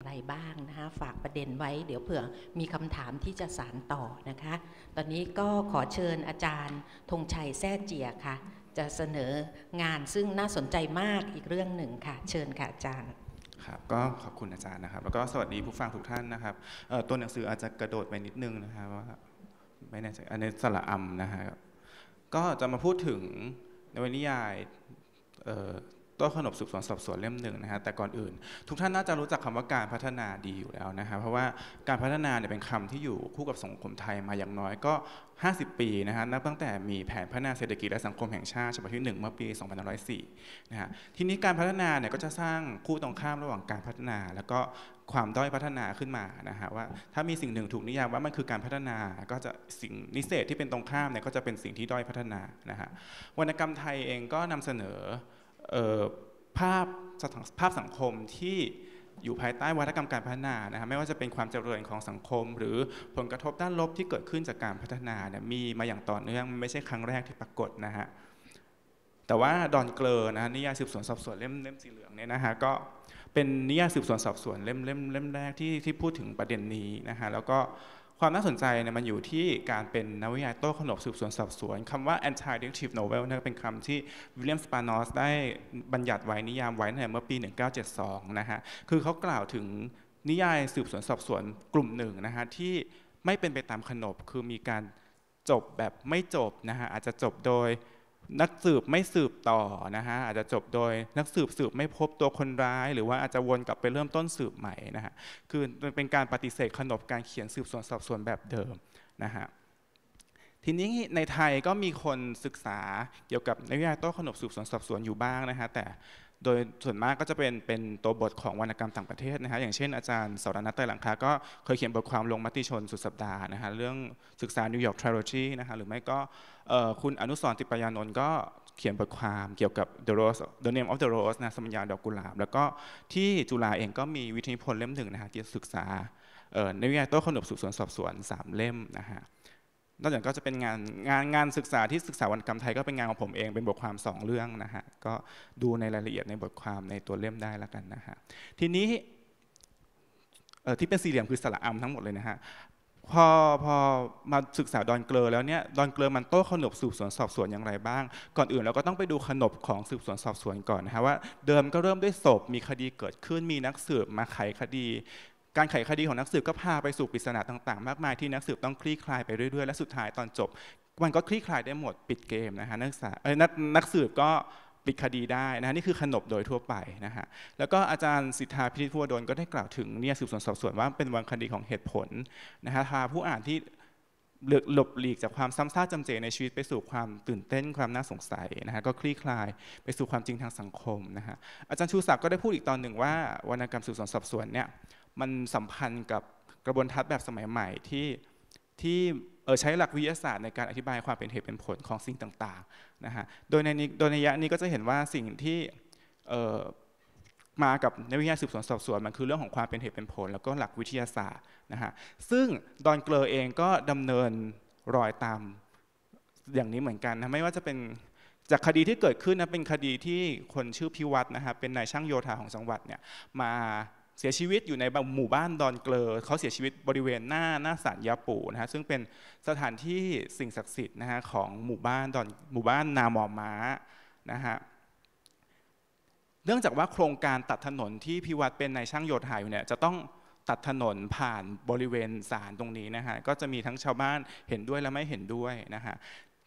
อะไรบ้างนะคะฝากประเด็นไว้ เดี๋ยวเผื่อมีคำถามที่จะสารต่อนะคะตอนนี้ก็ขอเชิญอาจารย์ธงชัยแซ่เจียค่ะจะเสนองานซึ่งน่าสนใจมากอีกเรื่องหนึ่งค่ะเชิญค่ะอาจารย์ครับ ก็ขอบคุณอาจารย์นะครับแล้วก็สวัสดีผู้ฟังทุกท่านนะครับตัวหนังสืออาจจะกระโดดไปนิดนึงนะครับว่าไม่แน่ใจอันนี้สระอัมนะฮะก็จะมาพูดถึงในวนิยายต้นขนบสืบสวนสอบสวนเล่มหนึ่งนะฮะแต่ก่อนอื่น ทุกท่านน่าจะรู้จักคำว่าการพัฒนาดีอยู่แล้วนะฮะเพราะว่าการพัฒนาเนี่ยเป็นคำที่อยู่คู่กับสังคมไทยมาอย่างน้อยก็ 50 ปีนะฮะนับตั้งแต่มีแผนพัฒนาเศรษฐกิจและสังคมแห่งชาติฉบับที่1เมื่อปี2504นะฮะทีนี้การพัฒนาเนี่ยก็จะสร้างคู่ตรงข้ามระหว่างการพัฒนา แล้วก็ความด้อยพัฒนาขึ้นมานะฮะว่าถ้ามีสิ่งหนึ่งถูกนิยามว่ามันคือการพัฒนาก็จะสิ่งนิเศษที่เป็นตรงข้ามเนี่ยก็จะเป็นสิ่งที่ด้อยพัฒนานะฮะวรรณกรรมไทยเองก็นำเสนอภาพภาพสังคมที่อยู่ภายใต้วัฒกรรมการพัฒนานะฮะไม่ว่าจะเป็นความเจริญของสังคม หรือผลกระทบด้านลบที่เกิดขึ้นจากการพัฒนาเนี่ยมีมาอย่างต่อเนื่องไม่ใช่ครั้งแรกที่ปรากฏนะฮะแต่ว่าดอนเกลอนะนิยายสืบสวนสอบสวนเล่มเล่มสีเหลืองเนี่ยนะฮะก็เป็นนิยายสืบสวนสอบสวนเล่มเล่มเล่มแรกที่ที่พูดถึงประเด็นนี้นะฮะแล้วก็ความน่าสนใจเนี่ยมันอยู่ที่การเป็นนวิยายโต้ขนบสืบสวนสอบสวนคำว่า anti detective novel เนี่ยเป็นคำที่วิลเลียม สปานอสได้บัญญัติไว้นิยามไว้ในเมื่อปี 1972 นะฮะ คือเขากล่าวถึงนิยายสืบสวนสอบสวนกลุ่มหนึ่งนะฮะที่ไม่เป็นไปตามขนบคือมีการจบแบบไม่จบนะฮะอาจจะจบโดยนักสืบไม่สืบต่อนะฮะอาจจะจบโดยนักสืบสืบไม่พบตัวคนร้าย หรือว่าอาจจะวนกลับไปเริ่มต้นสืบใหม่นะฮะคือเป็นการปฏิเสธขนบการเขียนสืบสวนสอบสวนแบบเดิมนะฮะทีนี้ในไทยก็มีคนศึกษาเกี่ยวกับนวิทยาโต้ขนบสืบสวนสอบสวนอยู่บ้างนะฮะแต่โดยส่วนมากก็จะเป็นเป็นตัวบทของวรรณกรรมต่างประเทศนะฮะอย่างเช่นอาจารย์สรนัทเตหลังคาก็เคยเขียนบทความลงมติชนสุดสัปดาห์นะฮะเรื่องศึกษานิวยอร์กทริโลจีนะฮะหรือไม่ก็คุณอนุสรติปยานนท์ก็เขียนบทความเกี่ยวกับ The Rose The Name of the Rose นะสมัญญาดอกกุหลาบแล้วก็ที่จุฬาเองก็มีวิทยินพลเล่มหนึ่งนะฮะที่ศึกษาในวิทยาโต้ขนบสืบสวนสอบสวน 3 เล่มนะฮะนอกจากก็จะเป็นงานงานงานศึกษาที่ศึกษาวรรณกรรมไทยก็เป็นงานของผมเองเป็นบทความ 2 เรื่องนะฮะก็ดูในรายละเอียดในบทความในตัวเล่มได้แล้วกันนะฮะทีนี้ที่เป็นสี่เหลี่ยมคือสระอัมทั้งหมดเลยนะฮะพอพอมาศึกษาดอนเกลอแล้วเนี่ยดอนเกลอมันโต้ขนบสืบสวนสอบสวนอย่างไรบ้าง ก่อนอื่นเราก็ต้องไปดูขนบของสืบสวนสอบสวนก่อนนะฮะว่าเดิมก็เริ่มด้วยศพมีคดีเกิดขึ้น มีนักสืบมาไขคดีการไขคดีของนักสืบก็พาไปสู่ปริศนาต่างๆ มากมายที่นักสืบต้องคลี่คลายไปเรื่อยๆและสุดท้ายตอนจบมันก็คลี่คลายได้หมดปิดเกมนะฮะนักศึกษานักสืบก็ปิดคดีได้นะนี่คือขนบโดยทั่วไปนะฮะแล้วก็อาจารย์สิทธาพิทิพัวดลก็ได้กล่าวถึงเนี่ยสืบสวนสอบสวนว่าเป็นวันคดีของเหตุผลนะฮะพาผู้อ่านที่หลบหลีกจากความซ้ำซากจำเจในชีวิตไปสู่ความตื่นเต้นความน่าสงสัยนะฮะก็คลี่คลายไปสู่ความจริงทางสังคมนะฮะอาจารย์ชูศักดิ์ก็ได้พูดอีกตอนหนึ่งว่าวรรณกรรมสืบสวนสอบสวนเนี่ยมันสัมพันธ์กับกระบวนทัศน์แบบสมัยใหม่ที่ที่ใช้หลักวิทยาศาสตร์ ในการอธิบายความเป็นเหตุเป็นผลของสิ่งต่างๆนะฮะ โดยในนี้โดยในยะนี้ก็จะเห็นว่าสิ่งที่มากับนวิทยาสืบสวนสอบสวนมันคือเรื่องของความเป็นเหตุเป็นผลแล้วก็หลักวิทยาศาสตร์นะฮะ ซึ่งดอนเกลอเองก็ดำเนินรอยตามอย่างนี้เหมือนกันนะไม่ว่าจะเป็นจากคดีที่เกิดขึ้นนะเป็นคดีที่คนชื่อพิวัตรนะฮะเป็นนายช่างโยธาของจังหวัดเนี่ยมาเสียชีวิตอยู่ในหมู่บ้านดอนเกลอเขาเสียชีวิตบริเวณหน้าหน้าศาลยาปูนะฮะ ซึ่งเป็นสถานที่สิ่งศักดิ์สิทธิ์นะฮะของหมู่บ้านดอนหมู่บ้านนาหมอม้านะฮะ เนื่องจากว่าโครงการตัดถนนที่พิวัตรเป็นนายช่างโยธาอยู่เนี่ยจะต้องตัดถนนผ่านบริเวณศาลตรงนี้นะฮะ ก็จะมีทั้งชาวบ้านเห็นด้วยและไม่เห็นด้วยนะฮะ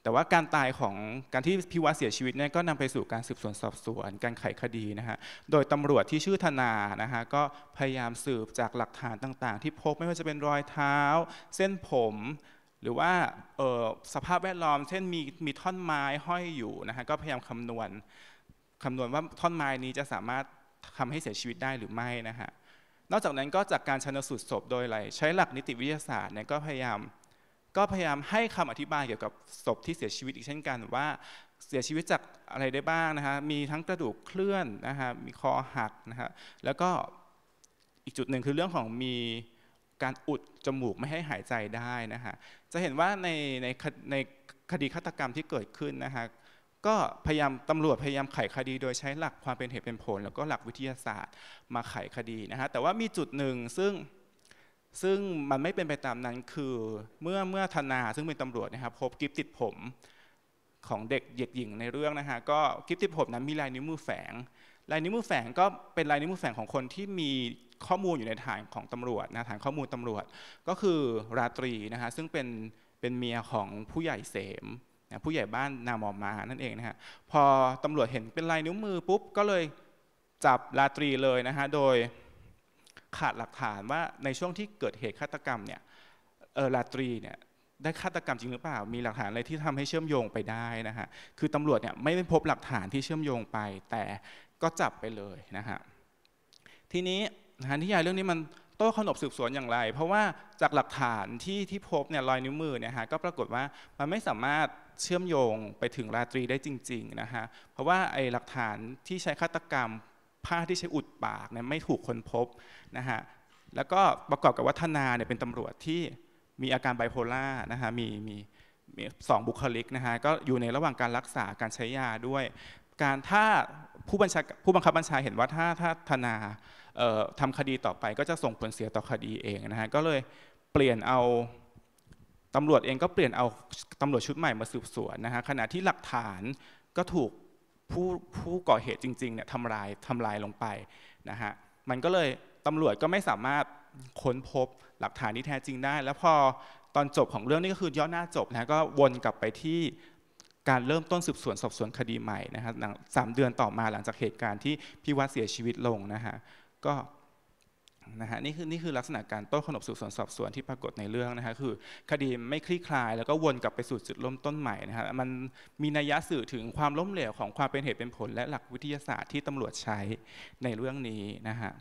แต่ว่าการตายของการที่พิวัตเสียชีวิตเนี่ยก็นำไปสู่การสืบสวนสอบสวนการไขคดีนะฮะ โดยตำรวจที่ชื่อธนานะฮะก็พยายามสืบจากหลักฐานต่างๆ ที่พบไม่ว่าจะเป็นรอยเท้า เส้นผมหรือว่าสภาพแวดล้อมเช่นมีมีท่อนไม้ห้อยอยู่นะฮะก็พยายามคำนวณคำนวณว่าท่อนไม้นี้จะสามารถทำให้เสียชีวิตได้หรือไม่นะฮะ นอกจากนั้นก็จากการชันสูตรศพโดยไรใช้หลักนิติวิทยาศาสตร์เนี่ยก็พยายามก็พยายามให้คำอธิบายเกี่ยวกับศพที่เสียชีวิตอีกเช่นกันว่าเสียชีวิตจากอะไรได้บ้างนะฮะมีทั้งกระดูกเคลื่อนนะฮะมีคอหักนะฮะแล้วก็อีกจุดหนึ่งคือเรื่องของมีการอุดจมูกไม่ให้หายใจได้นะฮะจะเห็นว่าในในในคดีฆาตกรรมที่เกิดขึ้นนะฮะก็พยายามตำรวจพยายามไขคดีโดยใช้หลักความเป็นเหตุเป็นผลแล้วก็หลักวิทยาศาสตร์มาไขคดีนะฮะแต่ว่ามีจุดหนึ่งซึ่งซึ่งมันไม่เป็นไปตามนั้นคือเมื่อเมื่อธนาซึ่งเป็นตำรวจนะครับพบกิฟติดผมของเด็กเด็กหญิงในเรื่องนะฮะก็กิฟติดผมนั้นมีลายนิ้วมือแฝงลายนิ้วมือแฝงก็เป็นลายนิ้วมือแฝงของคนที่มีข้อมูลอยู่ในฐานของตำรวจนะฐานข้อมูลตำรวจก็คือราตรีนะฮะซึ่งเป็นเป็นเมียของผู้ใหญ่เสมนะผู้ใหญ่บ้านนามอมานั่นเองนะฮะพอตำรวจเห็นเป็นลายนิ้วมือปุ๊บก็เลยจับราตรีเลยนะฮะโดยขาดหลักฐานว่าในช่วงที่เกิดเหตุฆาตกรรมเนี่ยเออลาตรีเนี่ยได้ฆาตกรรมจริงหรือเปล่า มีหลักฐานอะไรที่ทำให้เชื่อมโยงไปได้นะฮะคือตำรวจเนี่ยไม่ได้พบหลักฐานที่เชื่อมโยงไป แต่ก็จับไปเลยนะฮะทีนี้นที่ใหญ่เรื่องนี้มันโต้ขนบสืบสวนอย่างไรเพราะว่าจากหลักฐานที่ที่พบเนี่ยรอยนิ้วมือเนี่ยฮะก็ปรากฏว่ามันไม่สามารถเชื่อมโยงไปถึงราตรีได้จริงๆนะฮะเพราะว่าไอ้หลักฐานที่ใช้ฆาตกรรมผ้าที่ใช้อุดปากเนี่ยไม่ถูกคนพบนะฮะ แล้วก็ประกอบกับวัฒนาเนี่ยเป็นตำรวจที่มีอาการไบโพล่านะฮะมีมีมีสองบุคลิกนะฮะ ก็อยู่ในระหว่างการรักษาการใช้ยาด้วย การถ้าผู้บัญชาผู้บังคับบัญชาเห็นว่าถ้าถ้าธนาทำคดีต่อไปก็จะส่งผลเสียต่อคดีเองนะฮะ ก็เลยเปลี่ยนเอาตำรวจเองก็เปลี่ยนเอาตำรวจชุดใหม่มาสืบสวนนะฮะ ขณะที่หลักฐานก็ถูกผู้ผู้ก่อเหตุจริงๆเนี่ยทำลายทำลายลงไปนะฮะมันก็เลยตำรวจก็ไม่สามารถค้นพบหลักฐานที่แท้จริงได้ แล้วพอตอนจบของเรื่องนี้ก็คือย่อหน้าจบนะก็วนกลับไปที่การเริ่มต้นสืบสวนสอบสวนคดีใหม่นะฮะสามเดือนต่อมาหลังจากเหตุการณ์ที่พี่วัดเสียชีวิตลงนะฮะก็นะฮะนี่คือนี่คือลักษณะการต้นขนบสืบสวนสอบสวนที่ปรากฏในเรื่องนะฮะคือคดีไม่คลี่คลายแล้วก็วนกลับไปสู่จุดล้่มต้นใหม่นะฮะมันมีนัยยะสื่อถึงความล้มเหลวของความเป็นเหตุเป็นผลและหลักวิทยาศาสตร์ที่ตำรวจใช้ในเรื่องนี้นะฮะ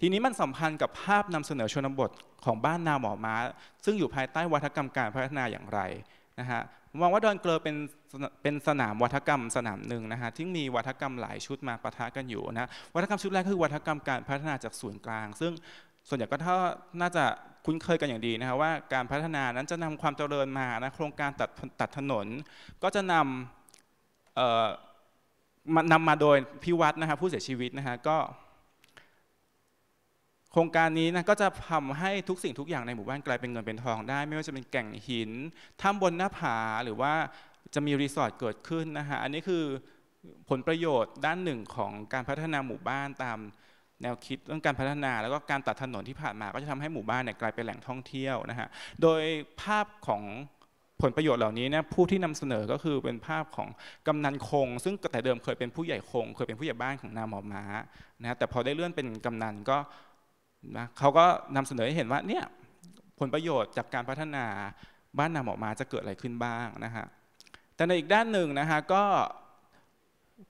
ทีนี้มันสัมพันธ์กับภาพนำเสนอชนบทของบ้านนาหมอม้า ซึ่งอยู่ภายใต้วัฒกรรมการพัฒนาอย่างไรนะฮะมองว่าดอนเกลอเป็นเป็นสนามวัฒกรรมสนามหนึ่งนะฮะที่มีวัฒกรรมหลายชุดมาปะทะกันอยู่นะวัฒกรรมชุดแรกคือวัฒกรรมการพัฒนาจากส่วนกลาง ซึ่งส่วนใหญ่ก็ถ้าน่าจะคุ้นเคยกันอย่างดีนะฮะว่าการพัฒนานั้นจะนำความเจริญมานะโครงการตัดตัดถนนก็จะนำนำมาโดยพิวัตรนะฮะผู้เสียชีวิตนะฮะก็ครงการนี้นะก็จะทำให้ทุกสิ่งทุกอย่างในหมู่บ้านกลายเป็นเงินเป็นทองได้ ไม่ว่าจะเป็นแก่งหินถ้ำบนหน้าผาหรือว่าจะมีรีสอร์ทเกิดขึ้นนะฮะอันนี้คือผลประโยชน์ด้านหนึ่งของการพัฒนาหมู่บ้านตามแนวคิดเรื่องการพัฒนาแล้วก็การตัดถนนที่ผ่านมา ก็จะทำให้หมู่บ้านเนี่ยกลายเป็นแหล่งท่องเที่ยวนะฮะโดยภาพของผลประโยชน์เหล่านี้นะผู้ที่นำเสนอก็คือเป็นภาพของกำนันคง ซึ่งแต่เดิมเคยเป็นผู้ใหญ่คง เคยเป็นผู้ใหญ่บ้านของนาหมอม้านะแต่พอได้เลื่อนเป็นกำนันก็นะเขาก็นำเสนอให้เห็นว่าเนี่ยผลประโยชน์จากการพัฒนาบ้านนาออกมาจะเกิดอะไรขึ้นบ้างนะฮะแต่ในอีกด้านหนึ่งนะฮะก็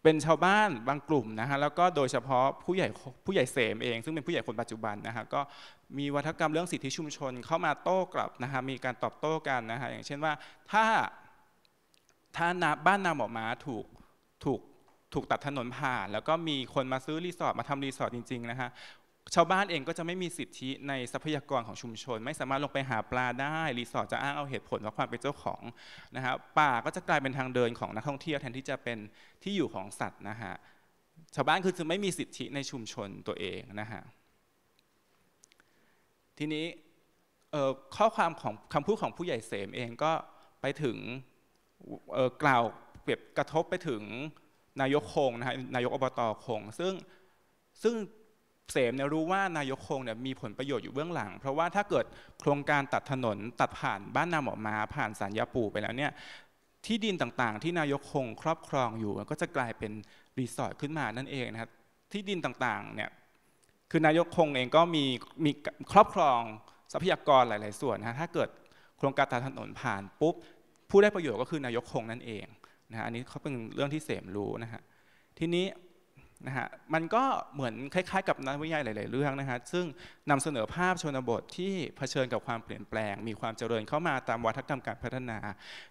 เป็นชาวบ้านบางกลุ่มนะฮะแล้วก็โดยเฉพาะผู้ใหญ่ผู้ใหญ่เสมเองซึ่งเป็นผู้ใหญ่คนปัจจุบันนะฮะก็มีวัฒกรรมเรื่องสิทธิชุมชน เข้ามาโต้กลับนะฮะมีการตอบโต้กันนะฮะอย่างเช่นว่าถ้าถ้านาบ้านนาหมอมาถูกถูกถูกตัดถนนผ่าน แล้วก็มีคนมาซื้อรีสอร์ทมาทำรีสอร์ทจริงๆนะฮะชาวบ้านเองก็จะไม่มีสิทธิในทรัพยากรของชุมชน ไม่สามารถลงไปหาปลาได้รีสอร์ทจะอ้างเอาเหตุผลว่าความเป็นเจ้าของนะฮะป่าก็จะกลายเป็นทางเดินของนักท่องเที่ยวแทนที่จะเป็นที่อยู่ของสัตว์นะฮะชาวบ้านคือจะไม่มีสิทธิในชุมชนตัวเองนะฮะทีนี้ข้อความของคำพูดของผู้ใหญ่เสมเองก็ไปถึงกล่าวเปรียบกระทบไปถึงนายกคงนะฮะนายกอบตคงซึ่งซึ่งเสมเนี่ยรู้ว่านายกคงเนี่ยมีผลประโยชน์อยู่เบื้องหลัง เพราะว่าถ้าเกิดโครงการตัดถนนตัดผ่านบ้านนาหมอมาผ่านสารยาปู่ไปแล้วเนี่ยที่ดินต่างๆ ที่นายกคงครอบครองอยู่ก็จะกลายเป็นรีสอร์ทขึ้นมานั่นเองนะครับที่ดินต่างๆเนี่ยคือนายกคงเองก็มีมีครอบครองทรัพยากรหลาย ๆ ส่วนนะถ้าเกิดโครงการตัดถนนผ่านปุ๊บผู้ได้ประโยชน์ก็คือนายกคงนั่นเองนะฮะอันนี้เขาเป็นเรื่องที่เสมรู้นะฮะทีนี้นะฮะมันก็เหมือนคล้ายๆกับนักวิทยาหลาย ๆเรื่องนะฮะซึ่งนำเสนอภาพชนบทที่เผชิญกับความเปลี่ยนแปลงมีความเจริญเข้ามาตามวัฒกรรมการพัฒนา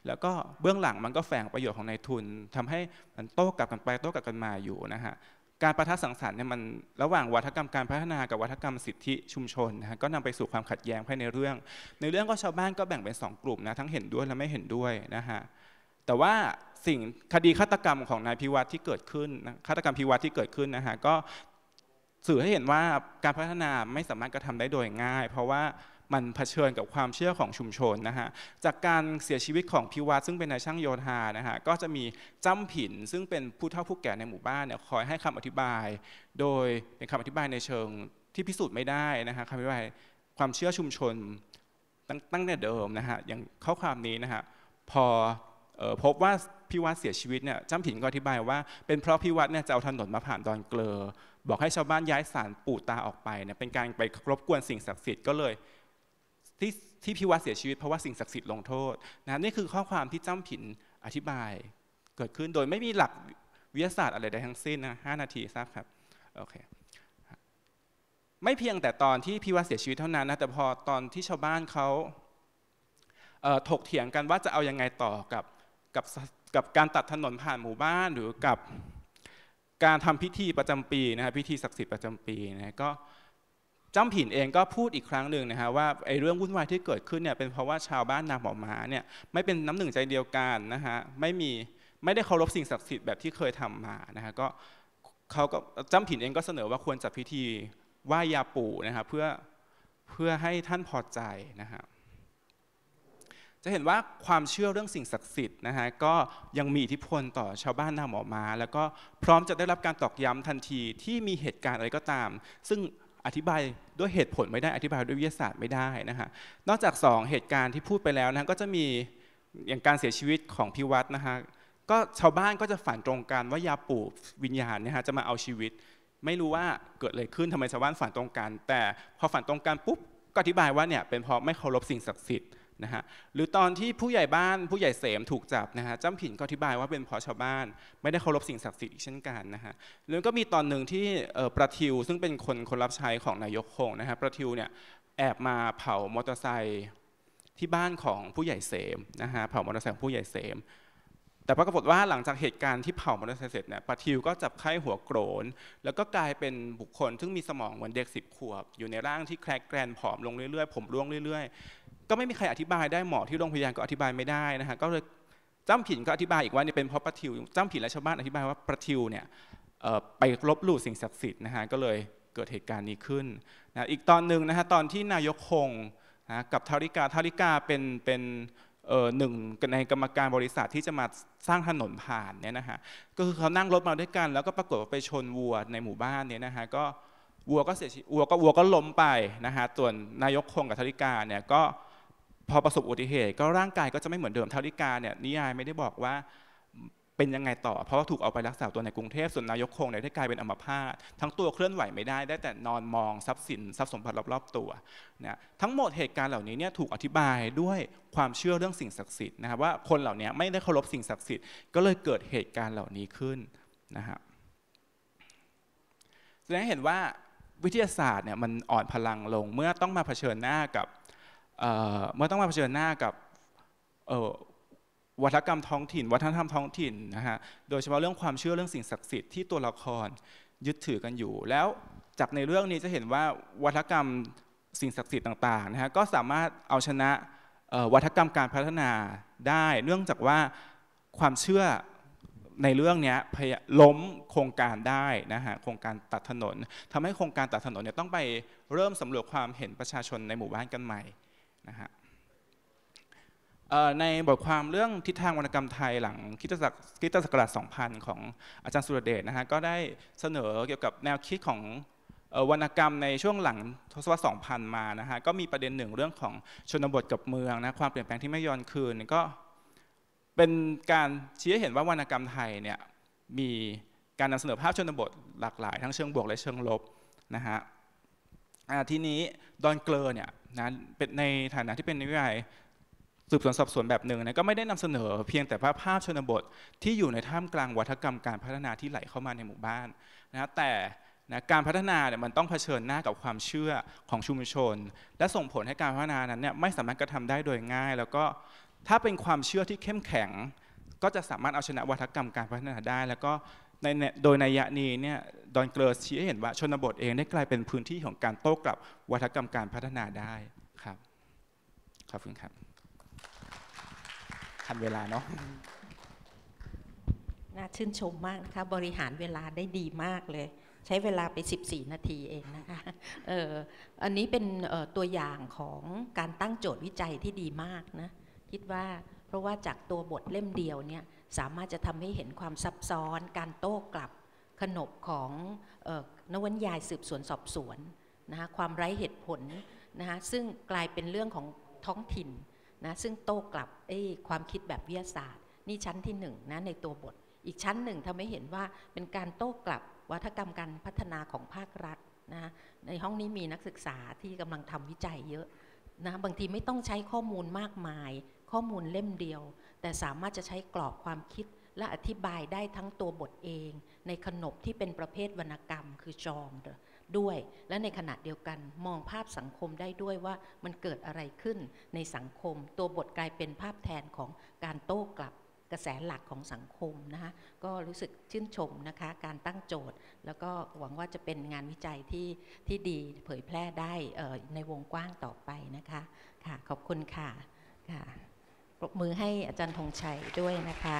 แล้วก็เบื้องหลังมันก็แฝงประโยชน์ของนายทุน ทำให้มันโต้กลับกันไปโต้กลับกันมาอยู่นะฮะการประทะสังสรรค์เนี่ยมันระหว่างวัฒกรรมการพัฒนากับวัฒกรรมสิทธิชุมชนนะก็นำไปสู่ความขัดแย้งภายในเรื่อง ในเรื่องก็ชาวบ้านก็แบ่งเป็น2กลุ่มนะทั้งเห็นด้วยและไม่เห็นด้วยนะฮะแต่ว่าสิ่งคดีฆาตกรรมของนายพิวัตรที่เกิดขึ้นฆาตกรรมพิวัตรที่เกิดขึ้นนะฮะก็ สื่อให้เห็นว่าการพัฒนาไม่สามารถกระทำได้โดยง่าย เพราะว่ามันเผชิญกับความเชื่อของชุมชนนะฮะจากการเสียชีวิตของพิวัตรซึ่งเป็นนายช่างโยธานะฮะก็จะมีจ้ำผินซึ่งเป็นผู้เฒ่าผู้แก่ในหมู่บ้านเนี่ยคอยให้คำอธิบาย โดยเป็นคำอธิบายในเชิงที่พิสูจน์ไม่ได้นะฮะคำอธิบายความเชื่อชุมชนตั้งแต่เดิมนะฮะอย่างข้อความนี้นะฮะพอพบว่าพี่วัดเสียชีวิตเนี่ยจ้ำผินก็อธิบาย ว่าเป็นเพราะพี่วัดเนี่ยจะเอาถนนมาผ่านดอนเกลอบอกให้ชาวบ้านย้ายสารปู่ตาออกไปเนี่ยเป็นการไปรบกวนสิ่งศักดิ์สิทธิ์ก็เลย ที่ที่พี่วัดเสียชีวิตเพราะว่าสิ่งศักดิ์สิทธิ์ลงโทษนะนี่คือข้อความที่จ้ำผินอธิบาย เกิดขึ้นโดยไม่มีหลักวิทยาศาสตร์อะไรใดทั้งสิ้นนะห้านาทีทราบครับโอเคไม่เพียงแต่ตอนที่พี่วัดเสียชีวิตเท่านั้นนะแต่พอตอนที่ชาวบ้านเขาถกเถียงกันว่าจะเอายังไงต่อกับกับกับการตัดถนนผ่านหมู่บ้านหรือกับการทำพิธีประจำปี นะฮะพิธีศักดิ์สิทธิ์ประจำปีนะก็จ้ำผินเองก็พูดอีกครั้งหนึ่งนะฮะว่าไอ้เรื่องวุ่นวายที่เกิดขึ้นเนี่ยเป็นเพราะว่าชาวบ้านนาหมอม้าเนี่ยไม่เป็นน้ำหนึ่งใจเดียวกันนะฮะไม่มีไม่ได้เคารพสิ่งศักดิ์สิทธิ์แบบที่เคยทำมานะฮะก็เขาก็จ้ำผินเองก็เสนอว่าควรจัดพิธีไหว้ยาปู่นะครับ เพื่อเพื่อให้ท่านพอใจนะครับจะเห็นว่าความเชื่อเรื่องสิ่งศักดิ์สิทธิ์นะฮะก็ยังมีอิทธิพลต่อชาวบ้านนาหมอมาแล้วก็พร้อมจะได้รับการตอกย้ำทันทีที่มีเหตุการณ์อะไรก็ตาม ซึ่งอธิบายด้วยเหตุผลไม่ได้อธิบายด้วยวิทยาศาสตร์ไม่ได้นะฮะนอกจาก 2 เหตุการณ์ที่พูดไปแล้วนะก็จะมีอย่างการเสียชีวิตของพิวัตรนะฮะก็ชาวบ้านก็จะฝันตรงกันว่ายาปูวิญญาณนะฮะจะมาเอาชีวิต ไม่รู้ว่าเกิดอะไรขึ้นทำไมชาวบ้านฝันตรงกัน แต่พอฝันตรงกันปุ๊บก็อธิบายว่าเนี่ยเป็นเพราะไม่เคารพสิ่งศักดิ์สิทธิ์นะฮะหรือตอนที่ผู้ใหญ่บ้านผู้ใหญ่เสมถูกจับนะฮะจ้ำผินก็อธิบายว่าเป็นเพราะชาวบ้าน ไม่ได้เคารพสิ่งศักดิ์สิทธิ์เช่นกันนะฮะแล้วก็มีตอนหนึ่งที่ประทิวซึ่งเป็นคนคนรับใช้ของนายกคงนะฮะประทิวเนี่ยแอบมาเผามอเตอร์ไซค์ที่บ้านของผู้ใหญ่เสมนะฮะเผามอเตอร์ไซค์ของผู้ใหญ่เสม แต่ปรากฏว่าหลังจากเหตุการณ์ที่เผามอเตอร์ไซค์เสร็จเนี่ยประทิวก็จับไข้หัวโกรนแล้วก็กลายเป็นบุคคล ซึ่งมีสมองเหมือนเด็กสิบขวบ อยู่ในร่างที่แคลกแกรนผอมลงเรื่อยๆผมร่วงเรื่อยก็ไม่มีใครอธิบายได้หมอที่โรงพยาบาลก็อธิบายไม่ได้นะฮะก็เลยจ้ำผินก็อธิบายอีกว่านี่เป็นเพราะประทิวจ้ำผินและชาวบ้านอธิบายว่าประทิวเนี่ยไปลบหลู่สิ่งศักดิ์สิทธิ์นะฮะก็เลยเกิดเหตุการณ์นี้ขึ้นนะอีกตอนหนึ่งนะฮะตอนที่นายกคงนะกับทาริกาทาริกาเป็นเป็นหนึ่งในกรรมการบริษัทที่จะมาสร้างถนนผ่านเนี่ยนะฮะก็คือเขานั่งรถมาด้วยกันแล้วก็ปรากฏว่าไปชนวัวในหมู่บ้านเนี่ยนะฮะก็วัวก็เสียวัวก็วัวก็ล้มไปนะฮะส่วนนายกคงกับทาริกาเนี่ยก็พอประสบอุบัติเหตุก็ร่างกายก็จะไม่เหมือนเดิมเท่าี่กาเนี่ยนิยายไม่ได้บอกว่าเป็นยังไงต่อเพราะว่าถูกเอาไปรักษาตัวในกรุงเทพส่วนนายกคงเนี่ยได้กลายเป็นอัมพาตทั้งตัวเคลื่อนไหวไม่ได้ได้แต่นอนมองทรัพย์สินทรัพย์สมบัติรอบๆตัวนะทั้งหมดเหตุการณ์เหล่านี้เนี่ยถูกอธิบายด้วยความเชื่อเรื่องสิ่งศักดิ์สิทธิ์นะครับว่าคนเหล่านี้ไม่ได้เคารพสิ่งศักดิ์สิทธิ์ก็เลยเกิดเหตุการณ์เหล่านี้ขึ้นนะครับแสดงให้เห็นว่าวิทยาศาสตร์เนี่ยมันอ่อนพลังลงเมื่อต้องมาเผชิญหน้ากับเมื่อต้องมาเผชิญหน้ากับวัฒกรรมท้องถิ่น วัฒนธรรมท้องถิ่นนะฮะ โดยเฉพาะเรื่องความเชื่อเรื่องสิ่งศักดิ์สิทธิ์ที่ตัวละครยึดถือกันอยู่ แล้วจากในเรื่องนี้จะเห็นว่าวัฒกรรมสิ่งศักดิ์สิทธิ์ต่างๆนะฮะก็สามารถเอาชนะวัฒกรรมการพัฒนาได้ เนื่องจากว่าความเชื่อในเรื่องนี้ล้มโครงการได้นะฮะโครงการตัดถนน ทำให้โครงการตัดถนนเนี่ยต้องไปเริ่มสำรวจความเห็นประชาชนในหมู่บ้านกันใหม่นะฮะในบทความเรื่องทิศทางวรรณกรรมไทยหลังคิตศักคิตศักราช2000 ของอาจารย์สุรเดชนะฮะ ก็ได้เสนอเกี่ยวกับแนวคิดของวรรณกรรมในช่วงหลังทศวรรษ2000 มานะฮะ ก็มีประเด็นหนึ่งเรื่องของชนบทกับเมืองนะ ความเปลี่ยนแปลงที่ไม่ย้อนคืน ก็เป็นการชี้ให้เห็นว่าวรรณกรรมไทยเนี่ย มีการนำเสนอภาพชนบทหลากหลาย ทั้งเชิงบวกและเชิงลบนะฮะทีนี้ดอนเกลอเนี่ยนะในฐานะที่เป็นนิยายสืบสวนสอบสวนแบบหนึ่งนะก็ไม่ได้นำเสนอเพียงแต่ภาพภาพชนบทที่อยู่ในท่ามกลางวัฒกรรมการพัฒนาที่ไหลเข้ามาในหมู่บ้านนะแต่นะการพัฒนาเนี่ยมันต้องเผชิญหน้ากับความเชื่อของชุมชน และส่งผลให้การพัฒนานั้นเนี่ยไม่สามารถกระทำได้โดยง่าย แล้วก็ถ้าเป็นความเชื่อที่เข้มแข็งก็จะสามารถเอาชนะวัฒกรรมการพัฒนาได้ แล้วก็ในโดยในยะนี้เนี่ยดอนเกลอชี้ให้เห็นว่าชนบทเองได้กลายเป็นพื้นที่ของการโต้กลับวัฒกรรมการพัฒนาได้ครับขอบคุณครับทันเวลาเนาะน่าชื่นชมมากนะคะบริหารเวลาได้ดีมากเลย ใช้เวลาไป14 นาทีเองนะคะเอออันนี้เป็นตัวอย่างของการตั้งโจทย์วิจัยที่ดีมากนะคิดว่าราะว่าจากตัวบทเล่มเดียวเนี่ยสามารถจะทำให้เห็นความซับซ้อน การโต้กลับขนบของนวนิยายสืบสวนสอบสวนนะคะความไร้เหตุผลนะคะซึ่งกลายเป็นเรื่องของท้องถิ่นนะซึ่งโต้กลับความคิดแบบวิทยาศาสตร์ นี่ชั้นที่หนึ่งนะในตัวบท อีกชั้นหนึ่งทำให้เห็นว่าเป็นการโต้กลับวัฒกรรมการพัฒนาของภาครัฐนะในห้องนี้มีนักศึกษาที่กำลังทำวิจัยเยอะนะบางทีไม่ต้องใช้ข้อมูลมากมายข้อมูลเล่มเดียว แต่สามารถจะใช้กรอบความคิดและอธิบายได้ทั้งตัวบทเอง ในขนบที่เป็นประเภทวรรณกรรมคือจองด้วย และในขณะเดียวกันมองภาพสังคมได้ด้วยว่ามันเกิดอะไรขึ้นในสังคม ตัวบทกลายเป็นภาพแทนของการโต้กลับกระแสหลักของสังคมนะคะก็รู้สึกชื่นชมนะคะ การตั้งโจทย์ แล้วก็หวังว่าจะเป็นงานวิจัยที่ที่ดีเผยแพร่ได้ในวงกว้างต่อไปนะคะค่ะขอบคุณค่ะค่ะรบมือให้อาจารย์ธงชัยด้วยนะคะ